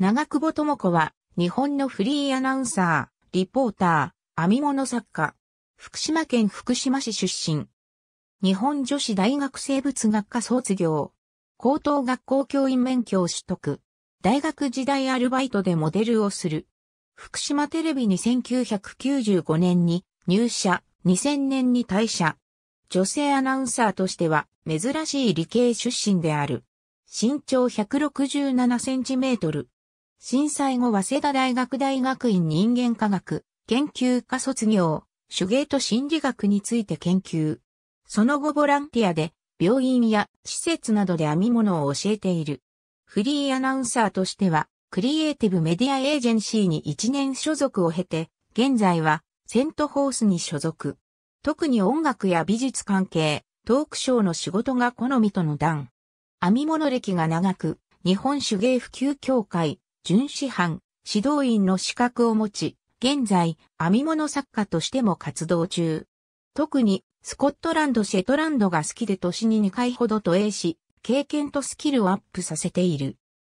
長久保智子は、日本のフリーアナウンサー、リポーター、編み物作家。福島県福島市出身。日本女子大学生物学科卒業。高等学校教員免許を取得。大学時代アルバイトでモデルをする。福島テレビに1995年に入社、2000年に退社。女性アナウンサーとしては珍しい理系出身である。身長167センチメートル。震災後早稲田大学大学院人間科学研究科卒業、手芸と心理学について研究。その後ボランティアで病院や施設などで編み物を教えている。フリーアナウンサーとしては、クリエイティブメディアエージェンシーに1年所属を経て、現在はセントホースに所属。特に音楽や美術関係、トークショーの仕事が好みとの段。編み物歴が長く、日本手芸普及協会、巡視班、指導員の資格を持ち、現在、編み物作家としても活動中。特に、スコットランド・シェトランドが好きで年に2回ほど渡英し、経験とスキルをアップさせている。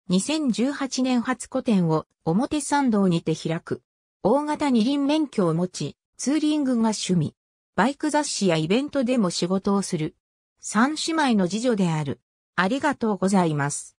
2018年初個展を表参道にて開く。大型二輪免許を持ち、ツーリングが趣味。バイク雑誌やイベントでも仕事をする。三姉妹の次女である。ありがとうございます。